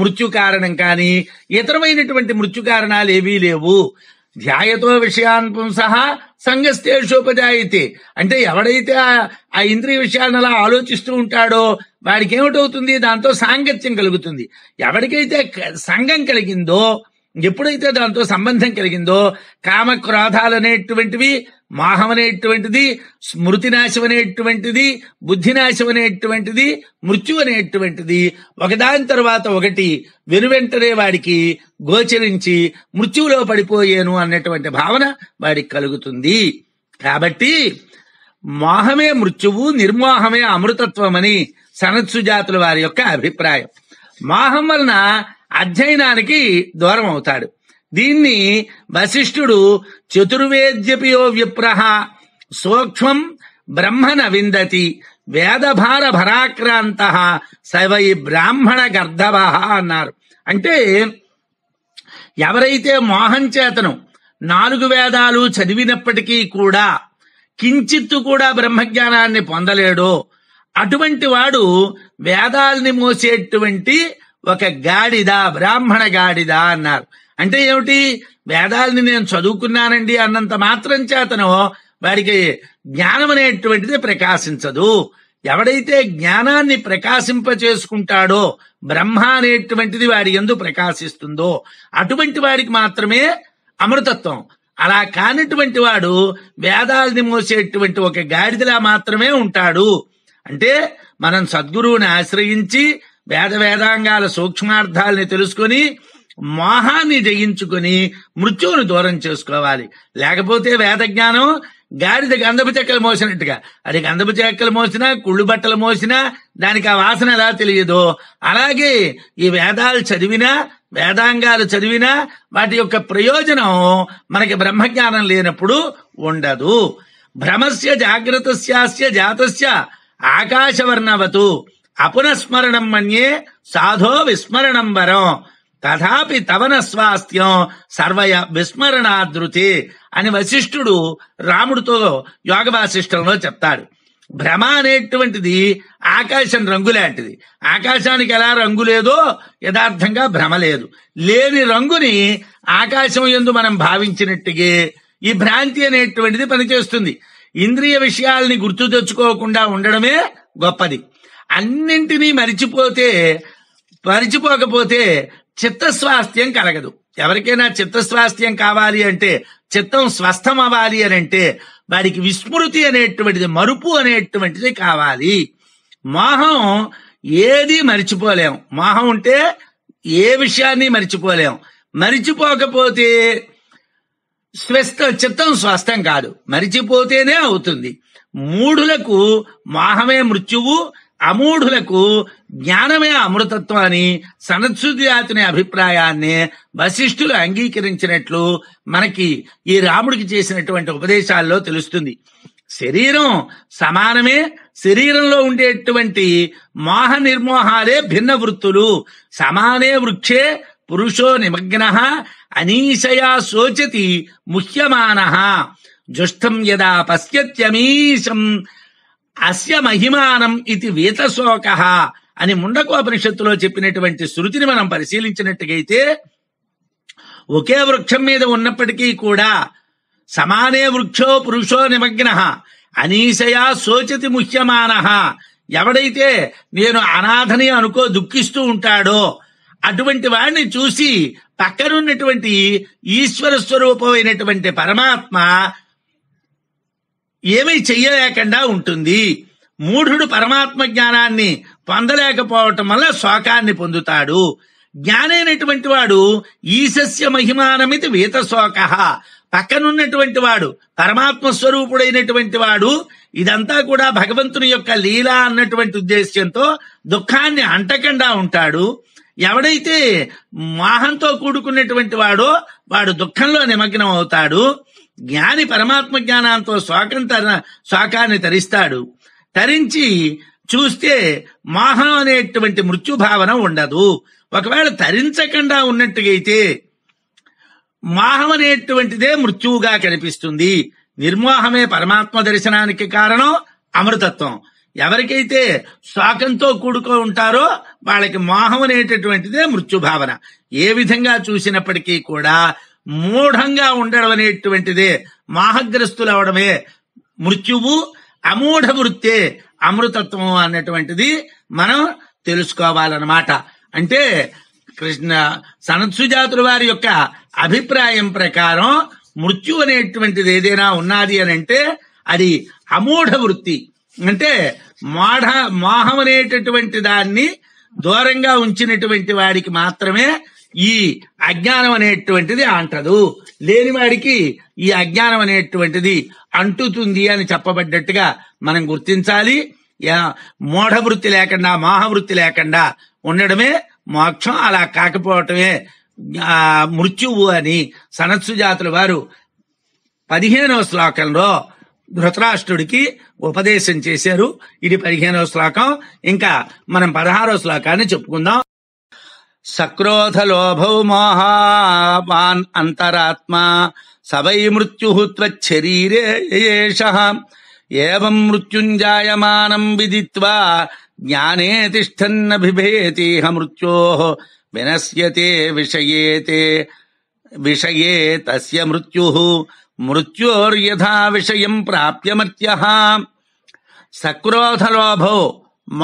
మృత్యు కారణం కానీ ఇతరమైనటువంటి మృత్యు కారణాలు ఏవీ లేవు ధ్యాయతో విషయాన్ పుంసహ సంగస్తేషోపజాయితే అంటే ఎవడైతే ఆ ఇంద్రియ విషయాన్ని అలా ఆలోచిస్తూ ఉంటాడో వాడికి ఏమిటవుతుంది దాంతో సాంగత్యం కలుగుతుంది ఎవరికైతే సంఘం కలిగిందో ఎప్పుడైతే దాంతో సంబంధం కలిగిందో కామక్రోధాలు అనేటువంటివి మాహం అనేటువంటిది స్మృతినాశం అనేటువంటిది బుద్ధినాశం అనేటువంటిది మృత్యు అనేటువంటిది ఒకదాని తర్వాత ఒకటి వెనువెంటనే వాడికి గోచరించి మృత్యువులో పడిపోయేను అన్నటువంటి భావన వాడికి కలుగుతుంది కాబట్టి మోహమే మృత్యువు నిర్మోహమే అమృతత్వం సనత్సు జాతుల వారి యొక్క అభిప్రాయం మోహం వలన అధ్యయనానికి దూరం అవుతాడు దీన్ని వశిష్ఠుడు చతుర్వేద్యపియో విప్రహ సూక్ష్మం బ్రహ్మణ విందతి వేదభార భరాక్రాంత సవై బ్రాహ్మణ గర్ధవ అన్నారు అంటే ఎవరైతే మోహం చేతను నాలుగు వేదాలు చదివినప్పటికీ కూడా కించిత్తు కూడా బ్రహ్మజ్ఞానాన్ని పొందలేడో అటువంటి వాడు వేదాల్ని మోసేటువంటి ఒక గాడిద బ్రాహ్మణ గాడిద అన్నారు అంటే ఏమిటి వేదాలని నేను చదువుకున్నానండి అన్నంత మాత్రం చేతను వారికి జ్ఞానం అనేటువంటిది ప్రకాశించదు ఎవడైతే జ్ఞానాన్ని ప్రకాశింప చేసుకుంటాడో బ్రహ్మ అనేటువంటిది వారి ఎందు ప్రకాశిస్తుందో అటువంటి వారికి మాత్రమే అమృతత్వం అలా కానిటువంటి వాడు వేదాలని మోసేటువంటి ఒక గాడిదలా మాత్రమే ఉంటాడు అంటే మనం సద్గురువుని ఆశ్రయించి వేద వేదాంగాల సూక్ష్మార్థాలని తెలుసుకొని మోహాన్ని జయించుకొని మృత్యువును దూరం చేసుకోవాలి లేకపోతే వేద జ్ఞానం గాడిద గంధపు చెక్కలు మోసినట్టుగా అది గంధపు చెక్కలు మోసినా కుళ్ళు బట్టలు మోసినా దానికి ఆ వాసన ఎలా తెలియదో అలాగే ఈ వేదాలు చదివినా వేదాంగాలు చదివినా వాటి యొక్క ప్రయోజనం మనకి బ్రహ్మజ్ఞానం లేనప్పుడు ఉండదు భ్రమస్య జాగ్రత్తస్యాస్య జాతస్య ఆకాశవర్ణవతు అపునస్మరణం మన్యే సాధో విస్మరణం వరం తథాపి తవన స్వాస్థ్యం సర్వయ విస్మరణాదృతి అని వశిష్ఠుడు రాముడితో యోగ వాసిష్టంలో చెప్తాడు భ్రమ అనేటువంటిది ఆకాశం రంగు లాంటిది ఆకాశానికి ఎలా రంగు లేదో యథార్థంగా భ్రమ లేదు లేని రంగుని ఆకాశం ఎందు మనం భావించినట్టుగా ఈ భ్రాంతి అనేటువంటిది పనిచేస్తుంది ఇంద్రియ విషయాల్ని గుర్తు తెచ్చుకోకుండా ఉండడమే గొప్పది అన్నింటినీ మరిచిపోతే మరిచిపోకపోతే చిత్తస్వాస్థ్యం కలగదు ఎవరికైనా చిత్తస్వాస్థ్యం కావాలి అంటే చిత్తం స్వస్థం అవ్వాలి అని అంటే వారికి విస్మృతి అనేటువంటిది మరుపు అనేటువంటిది కావాలి మోహం ఏది మరిచిపోలేం మోహం ఉంటే ఏ విషయాన్ని మరిచిపోలేం మరిచిపోకపోతే స్వస్థ చిత్తం స్వస్థం కాదు మరిచిపోతేనే అవుతుంది మూఢులకు మోహమే మృత్యువు అమూఢులకు జ్ఞానమే అమృతత్వం అని సనత్సుజాతుని అభిప్రాయాన్ని వశిష్ఠులు అంగీకరించినట్లు మనకి ఈ రాముడికి చేసినటువంటి ఉపదేశాల్లో తెలుస్తుంది శరీరం సమానమే శరీరంలో ఉండేటువంటి మోహ నిర్మోహాలే భిన్న వృత్తులు సమానే వృక్షే పురుషో నిమగ్న అనీశయా శోచతి ముహ్యమాన జుష్టం యదా పశ్యత్యమీశం అస్య మహిమానం ఇది వీతశోక అని ముండకోపనిషత్తులో చెప్పినటువంటి శృతిని మనం పరిశీలించినట్టుగైతే ఒకే వృక్షం మీద ఉన్నప్పటికీ కూడా సమానే వృక్షో పురుషో నిమగ్న అనీశయా శోచతి ముహ్యమాన ఎవడైతే నేను అనాథని అనుకో దుఃఖిస్తూ ఉంటాడో అటువంటి వాడిని చూసి పక్కనున్నటువంటి ఈశ్వర స్వరూపమైనటువంటి పరమాత్మ ఏమీ చెయ్యలేకుండా ఉంటుంది మూఢుడు పరమాత్మ జ్ఞానాన్ని పొందలేకపోవటం వల్ల శోకాన్ని పొందుతాడు జ్ఞానైనటువంటి వాడు ఈశస్య మహిమానమితి వీత శోక పక్కనున్నటువంటి వాడు పరమాత్మ స్వరూపుడైనటువంటి వాడు ఇదంతా కూడా భగవంతుని యొక్క లీల అన్నటువంటి ఉద్దేశ్యంతో దుఃఖాన్ని అంటకుండా ఉంటాడు ఎవడైతే మోహంతో కూడుకున్నటువంటి వాడో వాడు దుఃఖంలో నిమగ్నం అవుతాడు జ్ఞాని పరమాత్మ జ్ఞానంతో శోకం తర శోకాన్ని తరిస్తాడు తరించి చూస్తే మోహం అనేటువంటి మృత్యుభావన ఉండదు ఒకవేళ తరించకుండా ఉన్నట్టుగైతే మోహం అనేటువంటిదే మృత్యువుగా కనిపిస్తుంది నిర్మోహమే పరమాత్మ దర్శనానికి కారణం అమృతత్వం ఎవరికైతే శోకంతో కూడుకో ఉంటారో వాళ్ళకి మోహం అనేటటువంటిదే మృత్యుభావన ఏ విధంగా చూసినప్పటికీ కూడా మూఢంగా ఉండడం అనేటువంటిదే అవడమే మృత్యువు అమూఢ వృత్తే అమృతత్వం అన్నటువంటిది మనం తెలుసుకోవాలన్నమాట అంటే కృష్ణ సనత్సుజాతుల వారి యొక్క అభిప్రాయం ప్రకారం మృత్యు అనేటువంటిది ఏదైనా ఉన్నది అని అంటే అది అమూఢ వృత్తి అంటే మాఢ మోహం అనేటటువంటి దాన్ని దూరంగా ఉంచినటువంటి వాడికి మాత్రమే ఈ అజ్ఞానం అనేటువంటిది అంటదు లేని వాడికి ఈ అజ్ఞానం అనేటువంటిది అంటుతుంది అని చెప్పబడ్డట్టుగా మనం గుర్తించాలి మూఢవృత్తి లేకుండా మోహవృత్తి లేకుండా ఉండడమే మోక్షం అలా కాకపోవటమే మృత్యువు అని సనత్సు జాతుల వారు పదిహేనవ శ్లోకంలో ధృతరాష్ట్రుడికి ఉపదేశం చేశారు ఇది పదిహేనవ శ్లోకం ఇంకా మనం పదహారవ శ్లోకాన్ని చెప్పుకుందాం సక్రోధ సక్రోధలోభౌ మోహావాన్ అంతరాత్మా సవై మృత్యు త్వచ్చరీరే మృత్యుంజాయమానం విదిత్వా జ్ఞానే తిష్టన్నభిభేతిహ మృత్యో వినశ్యతే విషయేతే విషయే తస్య మృత్యు మృత్యోర్యథా విషయం ప్రాప్యమర్త్య సక్రోధలోభో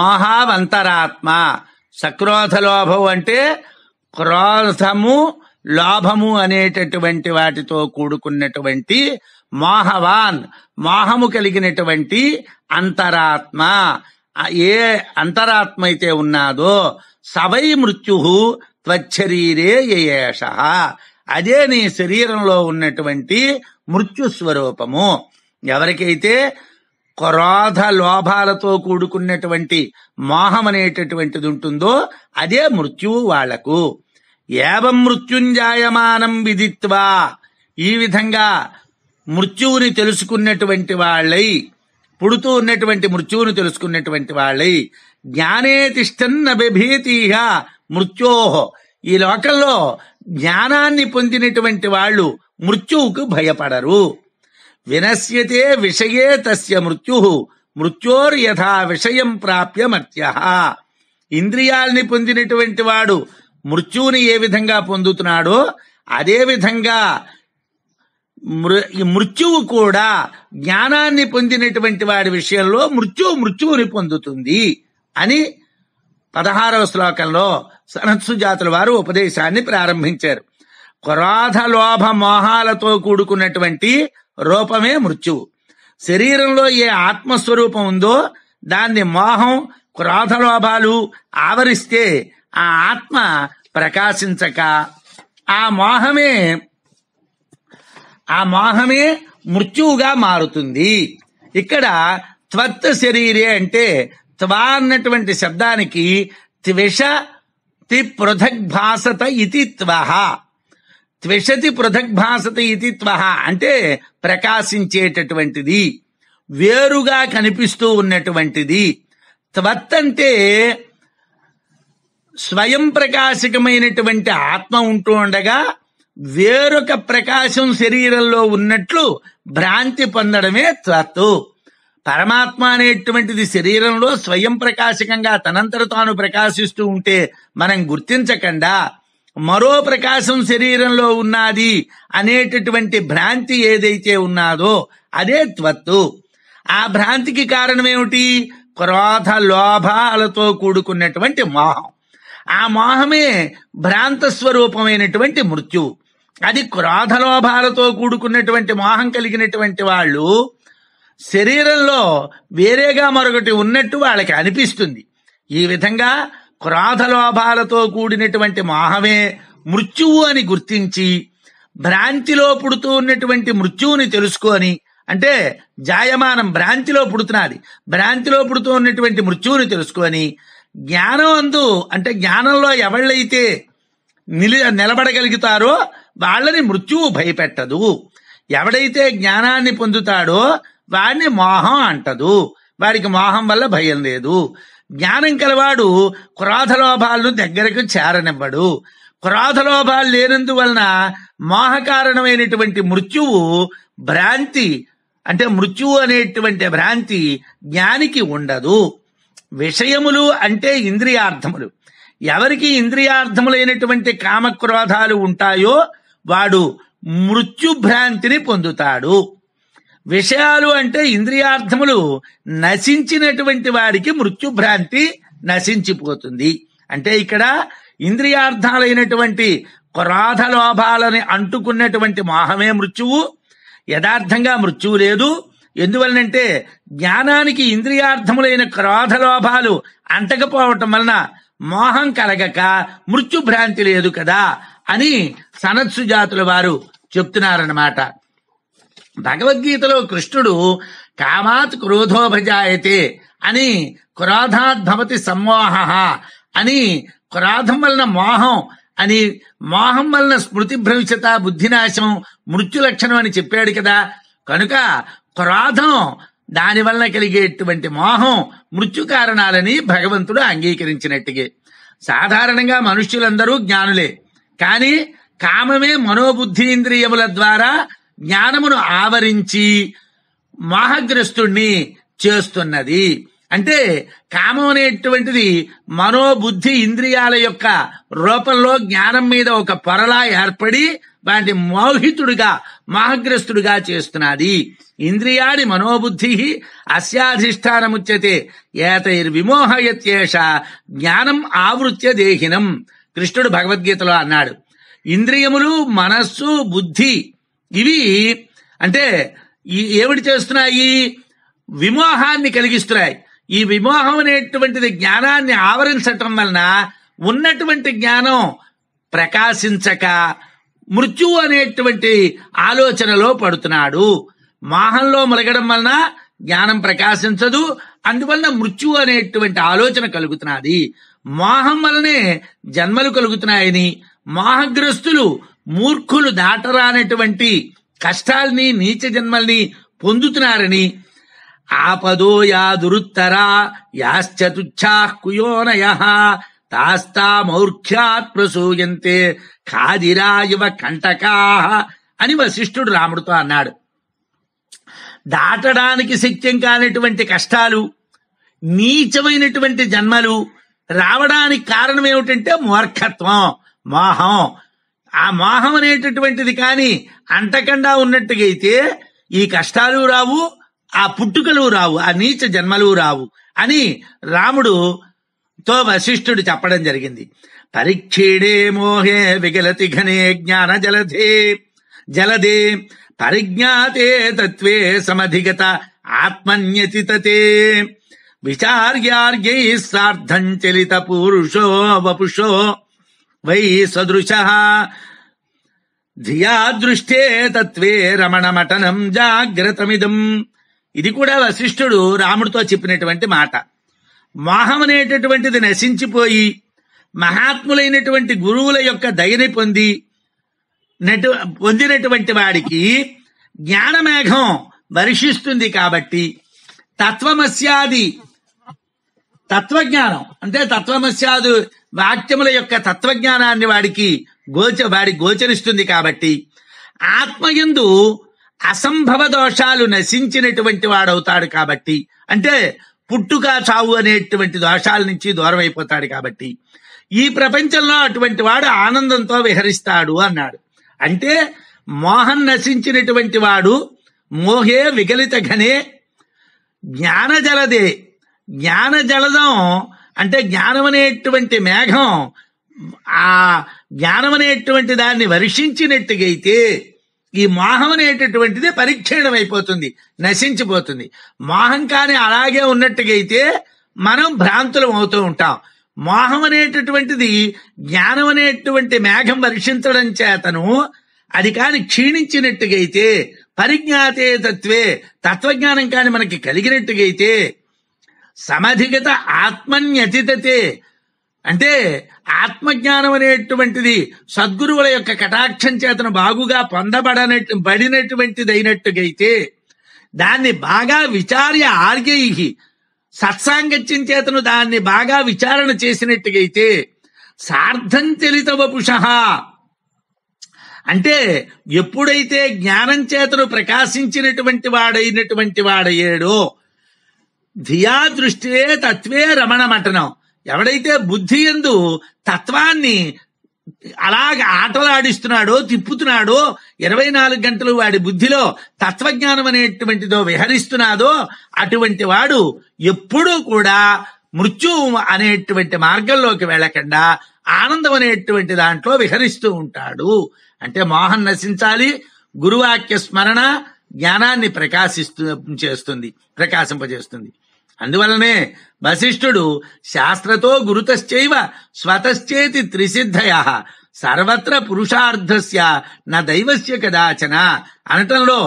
మహావంతరాత్మా సక్రోధ లోభం అంటే క్రోధము లాభము అనేటటువంటి వాటితో కూడుకున్నటువంటి మోహవాన్ మోహము కలిగినటువంటి అంతరాత్మ ఏ అంతరాత్మ అయితే ఉన్నాదో సవై మృత్యు త్వచ్చరీరే యయేష అదే నీ శరీరంలో ఉన్నటువంటి మృత్యు స్వరూపము ఎవరికైతే క్రోధ లోభాలతో కూడుకున్నటువంటి మోహం అనేటటువంటిది ఉంటుందో అదే మృత్యువు వాళ్లకు ఏవం మృత్యుంజాయమానం విదిత్వా ఈ విధంగా మృత్యువుని తెలుసుకున్నటువంటి వాళ్ళై పుడుతూ ఉన్నటువంటి మృత్యువును తెలుసుకున్నటువంటి వాళ్ళై జ్ఞానే తిష్టన్న బిభీతిహ మృత్యోహో ఈ లోకంలో జ్ఞానాన్ని పొందినటువంటి వాళ్ళు మృత్యువుకు భయపడరు వినశ్యతే విషయే తస్య మృత్యు యథా విషయం ప్రాప్య మర్త్య ఇంద్రియాల్ని పొందినటువంటి వాడు మృత్యువుని ఏ విధంగా పొందుతున్నాడో అదే విధంగా మృత్యువు కూడా జ్ఞానాన్ని పొందినటువంటి వాడి విషయంలో మృత్యువు మృత్యువుని పొందుతుంది అని పదహారవ శ్లోకంలో సనత్సు జాతుల వారు ఉపదేశాన్ని ప్రారంభించారు కొరాధ లోభ మోహాలతో కూడుకున్నటువంటి రూపమే మృత్యువు శరీరంలో ఏ ఆత్మస్వరూపం ఉందో దాన్ని మోహం క్రోధలోభాలు ఆవరిస్తే ఆ ఆత్మ ప్రకాశించక ఆ మోహమే ఆ మోహమే మృత్యువుగా మారుతుంది ఇక్కడ త్వత్ శరీరే అంటే త్వా అన్నటువంటి శబ్దానికి త్విష తి పృథగ్భాసత ఇది త్వహ త్విషతి పృథగ్భాసతి ఇది త్వహ అంటే ప్రకాశించేటటువంటిది వేరుగా కనిపిస్తూ ఉన్నటువంటిది అంటే స్వయం ప్రకాశకమైనటువంటి ఆత్మ ఉంటూ ఉండగా వేరొక ప్రకాశం శరీరంలో ఉన్నట్లు భ్రాంతి పొందడమే త్వత్తు పరమాత్మ అనేటువంటిది శరీరంలో స్వయం ప్రకాశకంగా తనంతర తాను ప్రకాశిస్తూ ఉంటే మనం గుర్తించకుండా మరో ప్రకాశం శరీరంలో ఉన్నది అనేటటువంటి భ్రాంతి ఏదైతే ఉన్నాదో అదే త్వత్తు ఆ భ్రాంతికి కారణమేమిటి క్రోధ లోభాలతో కూడుకున్నటువంటి మోహం ఆ మోహమే భ్రాంత స్వరూపమైనటువంటి మృత్యు అది క్రోధ లోభాలతో కూడుకున్నటువంటి మోహం కలిగినటువంటి వాళ్ళు శరీరంలో వేరేగా మరొకటి ఉన్నట్టు వాళ్ళకి అనిపిస్తుంది ఈ విధంగా క్రోధలోభాలతో కూడినటువంటి మోహమే మృత్యువు అని గుర్తించి భ్రాంతిలో పుడుతూ ఉన్నటువంటి మృత్యువుని తెలుసుకొని అంటే జాయమానం భ్రాంతిలో పుడుతున్నది భ్రాంతిలో పుడుతూ ఉన్నటువంటి మృత్యువుని తెలుసుకొని జ్ఞానం అందు అంటే జ్ఞానంలో ఎవళ్ళైతే నిలి నిలబడగలుగుతారో వాళ్ళని మృత్యువు భయపెట్టదు ఎవడైతే జ్ఞానాన్ని పొందుతాడో వాడిని మోహం అంటదు వారికి మోహం వల్ల భయం లేదు జ్ఞానం కలవాడు క్రోధలోభాలను దగ్గరకు చేరనివ్వడు క్రోధలోభాలు లేనందువలన మోహకారణమైనటువంటి మృత్యువు భ్రాంతి అంటే మృత్యువు అనేటువంటి భ్రాంతి జ్ఞానికి ఉండదు విషయములు అంటే ఇంద్రియార్థములు ఎవరికి ఇంద్రియార్థములైనటువంటి కామక్రోధాలు ఉంటాయో వాడు మృత్యుభ్రాంతిని పొందుతాడు విషయాలు అంటే ఇంద్రియార్థములు నశించినటువంటి వాడికి మృత్యుభ్రాంతి నశించిపోతుంది అంటే ఇక్కడ ఇంద్రియార్థాలైనటువంటి క్రాధ లోభాలని అంటుకున్నటువంటి మోహమే మృత్యువు యథార్థంగా మృత్యువు లేదు ఎందువలనంటే జ్ఞానానికి ఇంద్రియార్థములైన క్రాధ లోభాలు అంటకపోవటం వలన మోహం కలగక మృత్యుభ్రాంతి లేదు కదా అని సనత్సు జాతుల వారు చెప్తున్నారన్నమాట భగవద్గీతలో కృష్ణుడు కామాత్ క్రోధోభజాయతే అని క్రోధాద్భవతి భవతి సమ్మోహ అని క్రోధం వలన మోహం అని మోహం వలన స్మృతి భ్రవిష్యత బుద్ధినాశం మృత్యు లక్షణం అని చెప్పాడు కదా కనుక క్రోధం దాని వలన కలిగేటువంటి మోహం మృత్యు కారణాలని భగవంతుడు అంగీకరించినట్టుగా సాధారణంగా మనుష్యులందరూ జ్ఞానులే కానీ కామమే మనోబుద్ధి ఇంద్రియముల ద్వారా జ్ఞానమును ఆవరించి మోహగ్రస్తుణ్ణి చేస్తున్నది అంటే కామం అనేటువంటిది మనోబుద్ధి ఇంద్రియాల యొక్క రూపంలో జ్ఞానం మీద ఒక పొరలా ఏర్పడి వాటి మోహితుడుగా మోహగ్రస్తుడుగా చేస్తున్నది ఇంద్రియాడి మనోబుద్ధి ఏతైర్ విమోహయత్యేష జ్ఞానం ఆవృత్య దేహినం కృష్ణుడు భగవద్గీతలో అన్నాడు ఇంద్రియములు మనస్సు బుద్ధి ఇవి అంటే ఈ ఏమిటి చేస్తున్నాయి విమోహాన్ని కలిగిస్తున్నాయి ఈ విమోహం అనేటువంటిది జ్ఞానాన్ని ఆవరించటం వలన ఉన్నటువంటి జ్ఞానం ప్రకాశించక మృత్యువు అనేటువంటి ఆలోచనలో పడుతున్నాడు మాహంలో మరగడం వలన జ్ఞానం ప్రకాశించదు అందువలన మృత్యువు అనేటువంటి ఆలోచన కలుగుతున్నది మోహం వలనే జన్మలు కలుగుతున్నాయని మోహగ్రస్తులు మూర్ఖులు దాటరానటువంటి కష్టాల్ని నీచ జన్మల్ని పొందుతున్నారని ఆపదో యాదురుత్తరా యాశ్చతుయోనయ కుయోనయ మౌర్ఖ్యాత్ ప్రసూయంతే కాదిరాయువ కంటకా అని వశిష్ఠుడు రాముడితో అన్నాడు దాటడానికి శక్యం కానటువంటి కష్టాలు నీచమైనటువంటి జన్మలు రావడానికి కారణం ఏమిటంటే మూర్ఖత్వం మోహం ఆ మోహం అనేటటువంటిది కాని అంటకండా ఉన్నట్టుగైతే ఈ కష్టాలు రావు ఆ పుట్టుకలు రావు ఆ నీచ జన్మలు రావు అని రాముడు తో వశిష్ఠుడు చెప్పడం జరిగింది పరిక్షీడే మోహే విగలతి ఘనే జ్ఞాన జలధే జలదే పరిజ్ఞాతే తత్వే సమధిగత ఆత్మన్యతితతే విచార్యార్గై సార్థం చలిత పురుషో వపుషో వై సదృశ ధియా దృష్టే తత్వే రమణమటనం జాగ్రత్తమిదం ఇది కూడా వశిష్ఠుడు రాముడితో చెప్పినటువంటి మాట మోహం అనేటటువంటిది నశించిపోయి మహాత్ములైనటువంటి గురువుల యొక్క దయని పొంది నటు పొందినటువంటి వాడికి జ్ఞానమేఘం వర్షిస్తుంది కాబట్టి తత్వమస్యాది తత్వజ్ఞానం అంటే తత్వమస్యాదు వాక్యముల యొక్క తత్వజ్ఞానాన్ని వాడికి గోచ వాడి గోచరిస్తుంది కాబట్టి ఆత్మయందు అసంభవ దోషాలు నశించినటువంటి వాడవుతాడు కాబట్టి అంటే పుట్టుక చావు అనేటువంటి దోషాల నుంచి దూరమైపోతాడు కాబట్టి ఈ ప్రపంచంలో అటువంటి వాడు ఆనందంతో విహరిస్తాడు అన్నాడు అంటే మోహన్ నశించినటువంటి వాడు మోహే విగలిత ఘనే జ్ఞానజలదే జ్ఞాన జలదం అంటే జ్ఞానం అనేటువంటి మేఘం ఆ జ్ఞానం అనేటువంటి దాన్ని వర్షించినట్టుగైతే ఈ మోహం అనేటటువంటిది పరిక్షీణం అయిపోతుంది నశించిపోతుంది మోహం కానీ అలాగే ఉన్నట్టుగైతే మనం భ్రాంతులం అవుతూ ఉంటాం మోహం అనేటటువంటిది జ్ఞానం అనేటువంటి మేఘం వర్షించడం చేతను అది కాని క్షీణించినట్టుగైతే పరిజ్ఞాతే తత్వే తత్వజ్ఞానం కాని మనకి కలిగినట్టుగైతే సమధిగత ఆత్మన్యతితే అంటే ఆత్మజ్ఞానం అనేటువంటిది సద్గురువుల యొక్క కటాక్షం చేతను బాగుగా పొందబడన బడినటువంటిది అయినట్టుగైతే దాన్ని బాగా విచార్య ఆర్గై సత్సాంగత్యం చేతను దాన్ని బాగా విచారణ చేసినట్టుగైతే సార్థం వపుష అంటే ఎప్పుడైతే జ్ఞానం చేతను ప్రకాశించినటువంటి వాడైనటువంటి వాడయ్యాడో ధియా దృష్టియే తత్వే అంటున్నాం ఎవడైతే బుద్ధి ఎందు తత్వాన్ని అలాగ ఆటలాడిస్తున్నాడో తిప్పుతున్నాడో ఇరవై నాలుగు గంటలు వాడి బుద్ధిలో తత్వజ్ఞానం అనేటువంటిదో విహరిస్తున్నాదో అటువంటి వాడు ఎప్పుడూ కూడా మృత్యు అనేటువంటి మార్గంలోకి వెళ్ళకుండా ఆనందం అనేటువంటి దాంట్లో విహరిస్తూ ఉంటాడు అంటే మోహన్ నశించాలి గురువాక్య స్మరణ జ్ఞానాన్ని ప్రకాశిస్తూ చేస్తుంది ప్రకాశింపజేస్తుంది అందువలనే వశిష్ఠుడు శాస్త్రతో గురుతశ్చైవ స్వతశ్చేతి త్రిసిద్ధయ సర్వత్ర పురుషార్థస్య నా దైవస్య కదాచన అనటంలో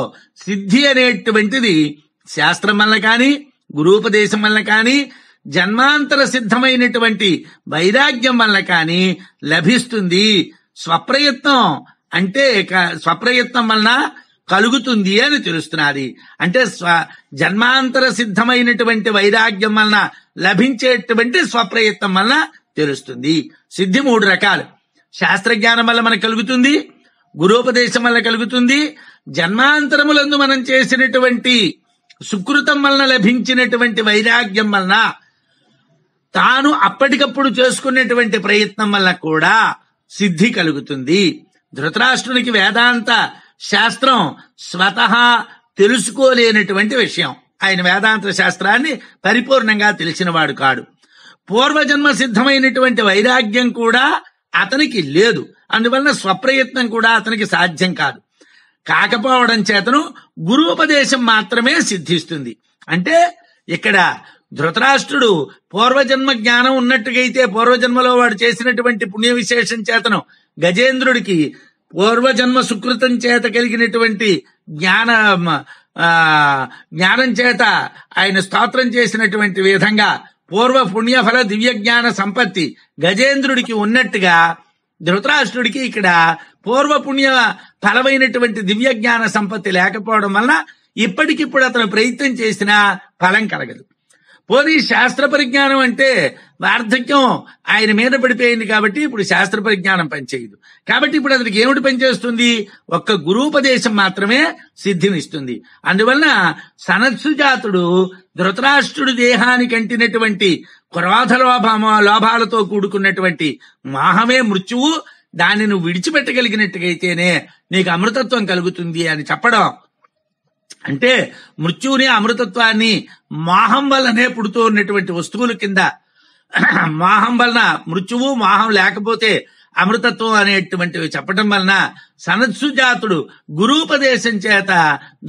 సిద్ధి అనేటువంటిది శాస్త్రం వల్ల కాని గురూపదేశం వల్ల కాని జన్మాంతర సిద్ధమైనటువంటి వైరాగ్యం వల్ల కాని లభిస్తుంది స్వప్రయత్నం అంటే స్వప్రయత్నం వలన కలుగుతుంది అని తెలుస్తున్నది అంటే స్వ జన్మాంతర సిద్ధమైనటువంటి వైరాగ్యం వలన లభించేటువంటి స్వప్రయత్నం వలన తెలుస్తుంది సిద్ధి మూడు రకాలు శాస్త్రజ్ఞానం వల్ల మనకు కలుగుతుంది గురోపదేశం వల్ల కలుగుతుంది జన్మాంతరములందు మనం చేసినటువంటి సుకృతం వలన లభించినటువంటి వైరాగ్యం వలన తాను అప్పటికప్పుడు చేసుకునేటువంటి ప్రయత్నం వల్ల కూడా సిద్ధి కలుగుతుంది ధృతరాష్ట్రునికి వేదాంత శాస్త్రం స్వతహా తెలుసుకోలేనటువంటి విషయం ఆయన వేదాంత శాస్త్రాన్ని పరిపూర్ణంగా తెలిసినవాడు కాడు పూర్వజన్మ సిద్ధమైనటువంటి వైరాగ్యం కూడా అతనికి లేదు అందువలన స్వప్రయత్నం కూడా అతనికి సాధ్యం కాదు కాకపోవడం చేతను గురుపదేశం మాత్రమే సిద్ధిస్తుంది అంటే ఇక్కడ ధృతరాష్ట్రుడు పూర్వజన్మ జ్ఞానం ఉన్నట్టుగైతే పూర్వజన్మలో వాడు చేసినటువంటి పుణ్య విశేషం చేతను గజేంద్రుడికి పూర్వజన్మ సుకృతం చేత కలిగినటువంటి జ్ఞాన జ్ఞానం చేత ఆయన స్తోత్రం చేసినటువంటి విధంగా పూర్వ పుణ్యఫల దివ్య జ్ఞాన సంపత్తి గజేంద్రుడికి ఉన్నట్టుగా ధృతరాష్ట్రుడికి ఇక్కడ పూర్వ పుణ్య ఫలమైనటువంటి దివ్య జ్ఞాన సంపత్తి లేకపోవడం వలన ఇప్పటికిప్పుడు అతను ప్రయత్నం చేసినా ఫలం కలగదు పోనీ శాస్త్ర పరిజ్ఞానం అంటే వార్ధక్యం ఆయన మీద పడిపోయింది కాబట్టి ఇప్పుడు శాస్త్ర పరిజ్ఞానం పనిచేయదు కాబట్టి ఇప్పుడు అతనికి ఏమిటి పనిచేస్తుంది ఒక్క గురూపదేశం మాత్రమే సిద్ధినిస్తుంది అందువలన సనత్సుజాతుడు ధృతరాష్ట్రుడు దేహానికి అంటినటువంటి క్రోధ లోభ లోభాలతో కూడుకున్నటువంటి మాహమే మృత్యువు దాన్ని నువ్వు విడిచిపెట్టగలిగినట్టుగైతేనే నీకు అమృతత్వం కలుగుతుంది అని చెప్పడం అంటే మృత్యువుని అమృతత్వాన్ని మాహం వల్లనే పుడుతూ ఉన్నటువంటి వస్తువుల కింద మాహం వలన మృత్యువు మాహం లేకపోతే అమృతత్వం అనేటువంటివి చెప్పడం వలన సనత్సుజాతుడు గురూపదేశం చేత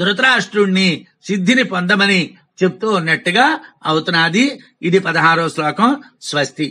ధృతరాష్ట్రుణ్ణి సిద్ధిని పొందమని చెప్తూ ఉన్నట్టుగా అవుతున్నది ఇది పదహారో శ్లోకం స్వస్తి